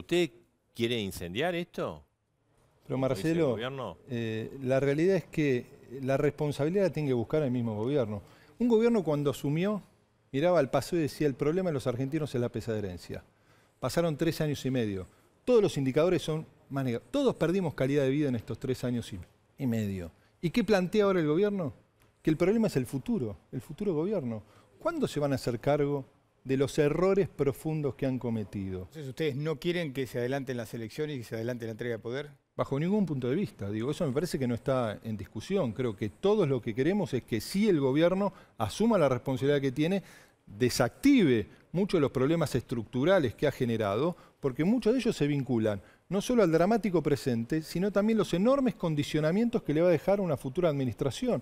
¿Usted quiere incendiar esto? Pero Marcelo, eh, la realidad es que la responsabilidad la tiene que buscar el mismo gobierno. Un gobierno cuando asumió miraba al paseo y decía el problema de los argentinos es la pesaderencia. Pasaron tres años y medio. Todos los indicadores son más Todos perdimos calidad de vida en estos tres años y medio. ¿Y qué plantea ahora el gobierno? Que el problema es el futuro, el futuro gobierno. ¿Cuándo se van a hacer cargo de los errores profundos que han cometido. Entonces, ¿ustedes no quieren que se adelanten las elecciones y que se adelante la entrega de poder? Bajo ningún punto de vista, digo, eso me parece que no está en discusión. Creo que todos lo que queremos es que si el gobierno asuma la responsabilidad que tiene, desactive muchos de los problemas estructurales que ha generado, porque muchos de ellos se vinculan no solo al dramático presente, sino también los enormes condicionamientos que le va a dejar una futura administración.